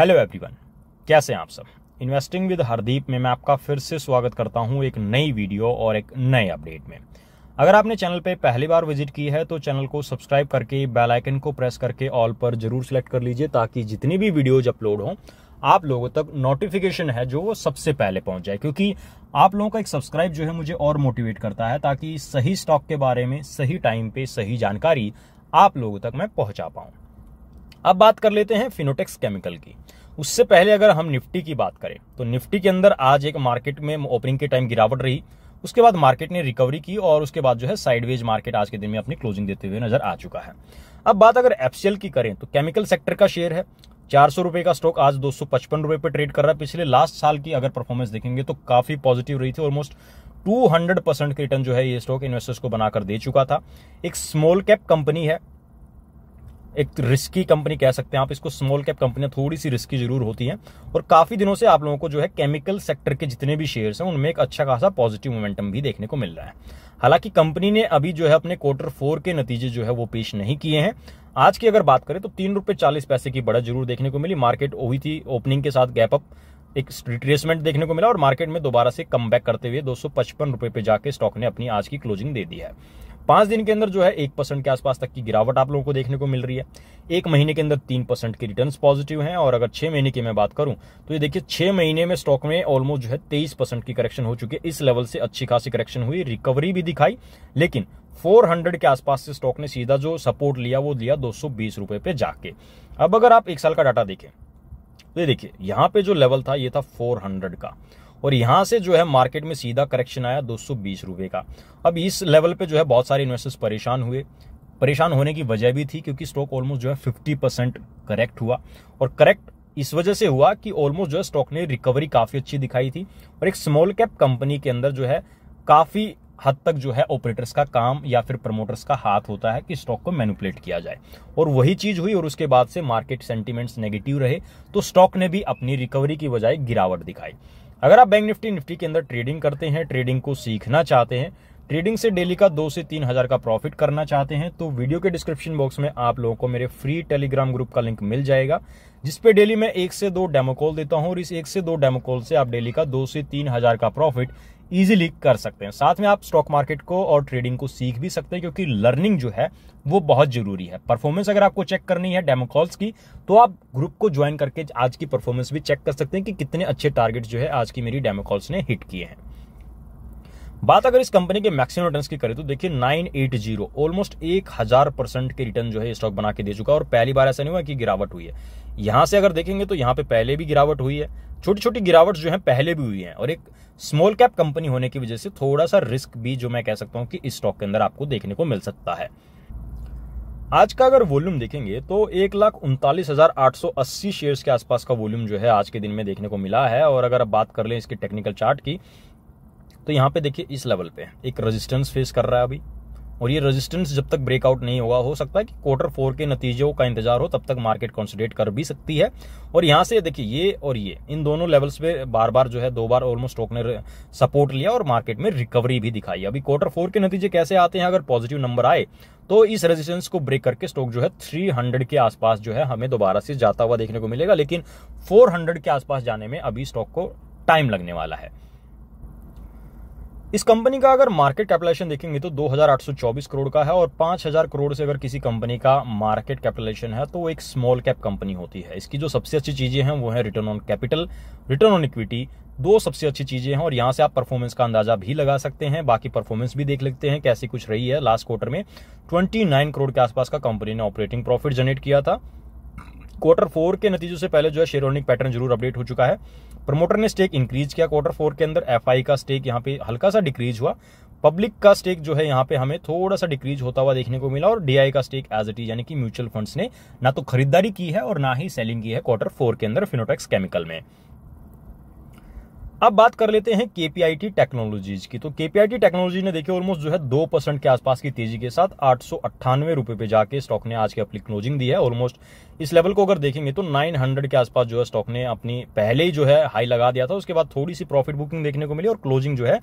hello everyone कैसे हैं आप सब इन्वेस्टिंग विद हरदीप में मैं आपका फिर से स्वागत करता हूं एक नई वीडियो और एक नए अपडेट में अगर आपने चैनल पे पहली बार विजिट की है तो चैनल को सब्सक्राइब करके बेल आइकन को प्रेस करके ऑल पर जरूर सेलेक्ट कर लीजिए ताकि जितनी भी वीडियोज अपलोड हों आप लोगों तक नोटिफिकेशन है जो वो सबसे पहले पहुंच जाए क्योंकि आप लोगों का एक सब्सक्राइब जो है मुझे और मोटिवेट करता है ताकि सही स्टॉक के बारे में सही टाइम पे सही जानकारी आप लोगों तक मैं पहुंचा पाऊं अब बात कर लेते हैं फिनोटेक्स केमिकल की उससे पहले अगर हम निफ्टी की बात करें तो निफ्टी के अंदर आज एक मार्केट में ओपनिंग के टाइम गिरावट रही उसके बाद मार्केट ने रिकवरी की और उसके बाद जो है साइडवेज मार्केट आज के दिन में अपनी क्लोजिंग देते हुए नजर आ चुका है अब बात अगर एफसीएल की करें तो केमिकल सेक्टर का शेयर है चार सौ रुपए का स्टॉक आज दो सौ पचपन रुपए पर ट्रेड कर रहा है पिछले लास्ट साल की अगर परफॉर्मेंस देखेंगे तो काफी पॉजिटिव रही थी ऑलमोस्ट 200 परसेंट रिटर्न जो है ये स्टॉक इन्वेस्टर्स को बनाकर दे चुका था एक स्मॉल कैप कंपनी है एक रिस्की कंपनी कह सकते हैं आप इसको स्मॉल कैप कंपनियां थोड़ी सी रिस्की जरूर होती हैं और काफी दिनों से आप लोगों को जो है केमिकल सेक्टर के जितने भी शेयर्स हैं उनमें एक अच्छा खासा पॉजिटिव मोमेंटम भी देखने को मिल रहा है हालांकि कंपनी ने अभी जो है अपने क्वार्टर फोर के नतीजे जो है वो पेश नहीं किए हैं आज की अगर बात करें तो तीन रुपए चालीस पैसे की बढ़त जरूर देखने को मिली मार्केट वही थी ओपनिंग के साथ गैप अप एक रिट्रेसमेंट देखने को मिला और मार्केट में दोबारा से कम करते हुए दो सौ पे जाके स्टॉक ने अपनी आज की क्लोजिंग दे दी है पांच दिन के अंदर जो है एक परसेंट के आसपास तक की गिरावट आप लोगों को देखने को मिल रही है एक महीने के अंदर तीन परसेंट के रिटर्न पॉजिटिव हैं और अगर छह महीने की मैं बात करूं तो ये देखिए छह महीने में स्टॉक में ऑलमोस्ट जो है तेईस परसेंट की करेक्शन हो चुकी है इस लेवल से अच्छी खासी करेक्शन हुई रिकवरी भी दिखाई लेकिन 400 के आसपास से स्टॉक ने सीधा जो सपोर्ट लिया वो लिया दो रुपए पे जाके अब अगर आप एक साल का डाटा देखें तो ये देखिए यहां पे जो लेवल था ये था 400 का और यहाँ से जो है मार्केट में सीधा करेक्शन आया दो रुपए का अब इस लेवल पे जो है बहुत सारे इन्वेस्टर्स परेशान हुए परेशान होने की वजह भी थी क्योंकि स्टॉक ऑलमोस्ट जो है 50 परसेंट करेक्ट हुआ और करेक्ट इस वजह से हुआ कि ऑलमोस्ट जो है स्टॉक ने रिकवरी काफी अच्छी दिखाई थी और एक स्मॉल कैप कंपनी के अंदर जो है काफी हद तक जो है ऑपरेटर्स का काम या फिर प्रमोटर्स का हाथ होता है कि स्टॉक को मैनुपलेट किया जाए और वही चीज हुई और उसके बाद से मार्केट सेंटीमेंट्स नेगेटिव रहे तो स्टॉक ने भी अपनी रिकवरी की बजाय गिरावट दिखाई अगर आप बैंक निफ्टी निफ्टी के अंदर ट्रेडिंग करते हैं ट्रेडिंग को सीखना चाहते हैं ट्रेडिंग से डेली का दो से तीन हजार का प्रॉफिट करना चाहते हैं तो वीडियो के डिस्क्रिप्शन बॉक्स में आप लोगों को मेरे फ्री टेलीग्राम ग्रुप का लिंक मिल जाएगा जिसपे डेली मैं एक से दो डेमोकॉल देता हूं और इस एक से दो डेमोकॉल से आप डेली का दो से तीन हजार का प्रॉफिट इजीली कर सकते हैं साथ में आप स्टॉक मार्केट को और ट्रेडिंग को सीख भी सकते हैं क्योंकि लर्निंग जो है वो बहुत जरूरी है परफॉर्मेंस अगर आपको चेक करनी है डेमोकॉल्स की तो आप ग्रुप को ज्वाइन करके आज की परफॉर्मेंस भी चेक कर सकते हैं कि कितने अच्छे टारगेट जो है आज की मेरी डेमोकॉल्स ने हिट किए हैं बात अगर इस कंपनी के मैक्सिमम रिटर्न्स की करें तो देखिए 980 ऑलमोस्ट एक हजार परसेंट के रिटर्न जो है स्टॉक बना के दे चुका और पहली बार ऐसा नहीं हुआ कि गिरावट हुई है यहां से अगर देखेंगे तो यहां पे पहले भी गिरावट हुई है छोटी छोटी गिरावट जो है पहले भी हुई है और एक स्मॉल कैप कंपनी होने की वजह से थोड़ा सा रिस्क भी जो मैं कह सकता हूँ कि इस स्टॉक के अंदर आपको देखने को मिल सकता है आज का अगर वॉल्यूम देखेंगे तो एक लाख उनतालीस हजार आठ सौ अस्सी शेयर्स के आसपास का वॉल्यूम जो है आज के दिन में देखने को मिला है और अगर आप बात कर लें इसके टेक्निकल चार्ट की तो यहाँ पे देखिए इस लेवल पे एक रेजिस्टेंस फेस कर रहा है अभी और ये रेजिस्टेंस जब तक ब्रेकआउट नहीं हुआ हो सकता है कि क्वार्टर फोर के नतीजों का इंतजार हो तब तक मार्केट कॉन्सिडेट कर भी सकती है और यहाँ से देखिए ये और ये इन दोनों लेवल्स पे बार बार जो है दो बार ऑलमोस्ट स्टॉक ने सपोर्ट लिया और मार्केट में रिकवरी भी दिखाई अभी क्वार्टर फोर के नतीजे कैसे आते हैं अगर पॉजिटिव नंबर आए तो इस रेजिस्टेंस को ब्रेक करके स्टॉक जो है 300 के आसपास जो है हमें दोबारा से जाता हुआ देखने को मिलेगा लेकिन 400 के आसपास जाने में अभी स्टॉक को टाइम लगने वाला है इस कंपनी का अगर मार्केट कैपिटलाइजेशन देखेंगे तो 2824 करोड़ का है और 5000 करोड़ से अगर किसी कंपनी का मार्केट कैपिटलाइजेशन है तो वो एक स्मॉल कैप कंपनी होती है इसकी जो सबसे अच्छी चीजें हैं वो है return on capital return on equity दो सबसे अच्छी चीजें हैं और यहाँ से आप परफॉर्मेंस का अंदाजा भी लगा सकते हैं बाकी परफॉर्मेंस भी देख लेते हैं कैसी कुछ रही है लास्ट क्वार्टर में ट्वेंटी करोड़ के आसपास का कंपनी ने ऑपरेटिंग प्रॉफिट जनरेट किया था क्वार्टर फोर के नतीजों से पहले जो है शेयर होल्डिंग पैटर्न जरूर अपडेट हो चुका है प्रमोटर ने स्टेक इंक्रीज किया क्वार्टर फोर के अंदर एफ का स्टेक यहाँ पे हल्का सा डिक्रीज हुआ पब्लिक का स्टेक जो है यहाँ पे हमें थोड़ा सा डिक्रीज होता हुआ देखने को मिला और डीआई का स्टेक एज इट इज यानी कि म्यूचुअल फंड्स ने ना तो खरीदारी की है और ना ही सेलिंग की है क्वार्टर फोर के अंदर फिनोटेक्स केमिकल में अब बात कर लेते हैं केपीआईटी टेक्नोलॉजीज की तो केपीआईटी टेक्नोलॉजी ने देखिए ऑलमोस्ट जो है दो परसेंट के आसपास की तेजी के साथ आठ सौ अट्ठानवे रुपए पे जाके स्टॉक ने आज के अपनी क्लोजिंग दी है ऑलमोस्ट इस लेवल को अगर देखेंगे तो 900 के आसपास जो है स्टॉक ने अपनी पहले ही जो है हाई लगा दिया था उसके बाद थोड़ी सी प्रॉफिट बुकिंग देखने को मिली और क्लोजिंग जो है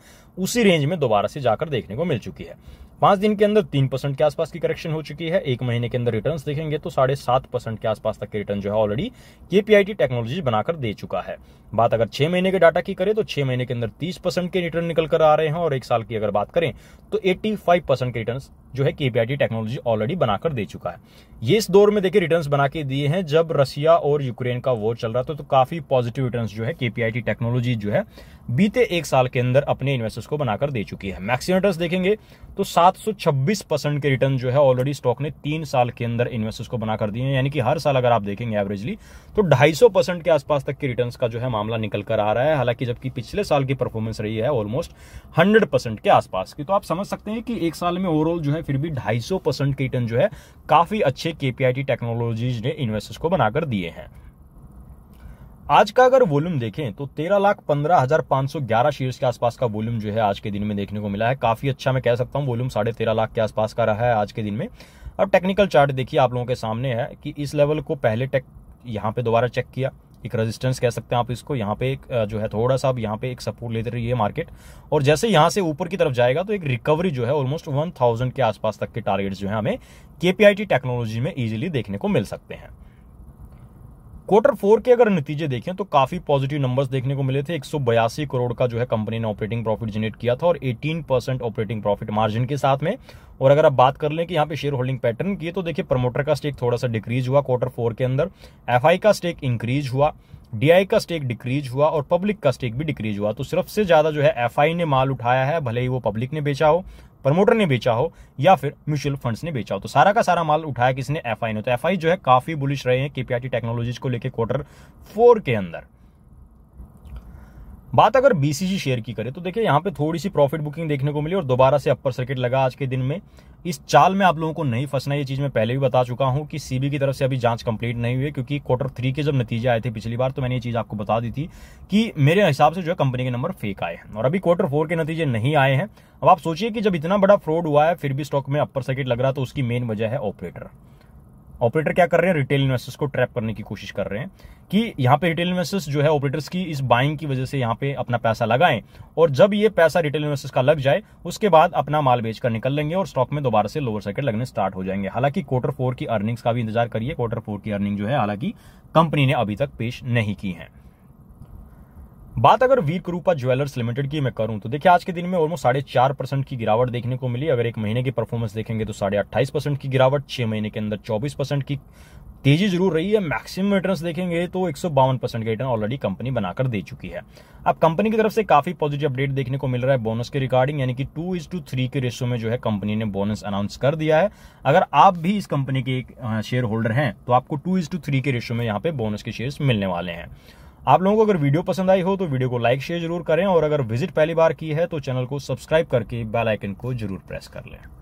उसी रेंज में दोबारा से जाकर देखने को मिल चुकी है पांच दिन के अंदर तीन परसेंट के आसपास की करेक्शन हो चुकी है एक महीने के अंदर रिटर्न्स देखेंगे तो साढ़े सात परसेंट के आसपास तक के रिटर्न जो है ऑलरेडी केपीआईटी टेक्नोलॉजी बनाकर दे चुका है बात अगर छह महीने के डाटा की करें तो छह महीने के अंदर तीस परसेंट के रिटर्न निकल कर आ रहे हैं और एक साल की अगर बात करें तो एट्टी फाइव परसेंट के रिटर्न जो है केपीआईटी टेक्नोलॉजी ऑलरेडी बनाकर दे चुका है ये इस दौर में देखिए रिटर्न बना के दिए हैं जब रसिया और यूक्रेन का वॉर चल रहा था तो काफी पॉजिटिव रिटर्न जो है केपीआईटी टेक्नोलॉजी जो है बीते एक साल के अंदर अपने इन्वेस्टर्स को बनाकर दे चुकी है मैक्सिम रिटर्न देखेंगे तो सात 726 परसेंट के रिटर्न जो है ऑलरेडी स्टॉक ने तीन साल के अंदर इन्वेस्टर्स को बना कर दिए हैं यानी कि हर साल अगर आप देखेंगे एवरेजली तो 250 परसेंट के आसपास तक के रिटर्न का जो है मामला निकल कर आ रहा है हालांकि जबकि पिछले साल की परफॉर्मेंस रही है ऑलमोस्ट हंड्रेड के आसपास की तो आप समझ सकते हैं कि एक साल में ओवरऑल जो है फिर भी ढाई के रिटर्न जो है काफी अच्छे केपीआईटी टेक्नोलॉजीज ने इन्वेस्टर्स को बनाकर दिए हैं आज का अगर वॉल्यूम देखें तो तेरह लाख पंद्रह हजार पांच सौ ग्यारह शेयर के आसपास का वॉल्यूम जो है आज के दिन में देखने को मिला है काफी अच्छा मैं कह सकता हूँ वॉल्यूम साढ़े तेरह लाख के आसपास का रहा है आज के दिन में अब टेक्निकल चार्ट देखिए आप लोगों के सामने है कि इस लेवल को पहले टेक यहाँ पे दोबारा चेक किया एक रेजिस्टेंस कह सकते हैं आप इसको यहाँ पे एक जो है थोड़ा सा यहाँ पे एक सपोर्ट लेते रहिए मार्केट और जैसे यहाँ से ऊपर की तरफ जाएगा तो एक रिकवरी जो है ऑलमोस्ट वन थाउजेंड के आसपास तक के टारगेट्स जो है हमें केपीआईटी टेक्नोलॉजी में इजिली देखने को मिल सकते हैं क्वार्टर फोर के अगर नतीजे देखें तो काफी पॉजिटिव नंबर्स देखने को मिले थे एक करोड़ का जो है कंपनी ने ऑपरेटिंग प्रॉफिट जनरेट किया था और 18 परसेंट ऑपरेटिंग प्रॉफिट मार्जिन के साथ में और अगर आप बात कर लें कि यहाँ पे शेयर होल्डिंग पैटर्न की तो देखिए प्रमोटर का स्टेक थोड़ा सा डिक्रीज हुआ क्वार्टर फोर के अंदर एफ का स्टेक इंक्रीज हुआ डीआई का स्टेक डिक्रीज हुआ और पब्लिक का स्टेक भी डिक्रीज हुआ तो सिर्फ से ज्यादा जो है एफ ने माल उठाया है भले ही वो पब्लिक ने बेचा हो प्रमोटर ने बेचा हो या फिर म्यूचुअल फंड्स ने बेचा हो तो सारा का सारा माल उठाया किसने एफ ने तो एफ जो है काफी बुलिश रहे हैं केपीआईटी टेक्नोलॉजीज को लेकर क्वार्टर फोर के अंदर बात अगर बीसीजी शेयर की करें तो देखिए यहां पे थोड़ी सी प्रॉफिट बुकिंग देखने को मिली और दोबारा से अपर सर्किट लगा आज के दिन में इस चाल में आप लोगों को नहीं फंसना ये चीज़ मैं पहले भी बता चुका हूं कि सीबी की तरफ से अभी जांच कंप्लीट नहीं हुई है क्योंकि क्वार्टर थ्री के जब नतीजे आए थे पिछली बार तो मैंने ये चीज़ आपको बता दी थी कि मेरे हिसाब से जो है कंपनी के नंबर फेक आए हैं और अभी क्वार्टर फोर के नतीजे नहीं आए हैं अब आप सोचिए कि जब इतना बड़ा फ्रॉड हुआ है फिर भी स्टॉक में अपर सर्किट लग रहा तो उसकी मेन वजह है ऑपरेटर ऑपरेटर क्या कर रहे हैं रिटेल इन्वेस्टर्स को ट्रैप करने की कोशिश कर रहे हैं कि यहाँ पे रिटेल इन्वेस्टर्स जो है ऑपरेटर्स की इस बाइंग की वजह से यहाँ पे अपना पैसा लगाएं और जब ये पैसा रिटेल इन्वेस्टर्स का लग जाए उसके बाद अपना माल बेचकर निकल लेंगे और स्टॉक में दोबारा से लोअर सर्किट लगने स्टार्ट हो जाएंगे हालांकि क्वार्टर फोर की अर्निंग्स का भी इंतजार करिए क्वार्टर फोर की अर्निंग जो है हालांकि कंपनी ने अभी तक पेश नहीं की है बात अगर वीर करूपा ज्वेलर्स लिमिटेड की मैं करूं तो देखिए आज के दिन में ऑलमोस्ट साढ़े चार परसेंट की गिरावट देखने को मिली अगर एक महीने की परफॉर्मेंस देखेंगे तो साढ़े अट्ठाईस परसेंट की गिरावट छह महीने के अंदर चौबीस परसेंट की तेजी जरूर रही है मैक्सिमम रिटर्न देखेंगे तो एक परसेंट का रिटर्न ऑलरेडी कंपनी बनाकर दे चुकी है अब कंपनी की तरफ से काफी पॉजिटिव अपडेट देखने को मिल रहा है बोनस के रिगार्डिंग यानी कि टू इज टू थ्री के रेशो में जो है कंपनी ने बोनस अनाउंस कर दिया है अगर आप भी इस कंपनी के एक शेयर होल्डर हैं तो आपको टू इज टू थ्री के रेशो में यहाँ पे बोनस के शेयर मिलने वाले हैं आप लोगों को अगर वीडियो पसंद आई हो तो वीडियो को लाइक शेयर जरूर करें और अगर विजिट पहली बार की है तो चैनल को सब्सक्राइब करके बेल आइकन को जरूर प्रेस कर लें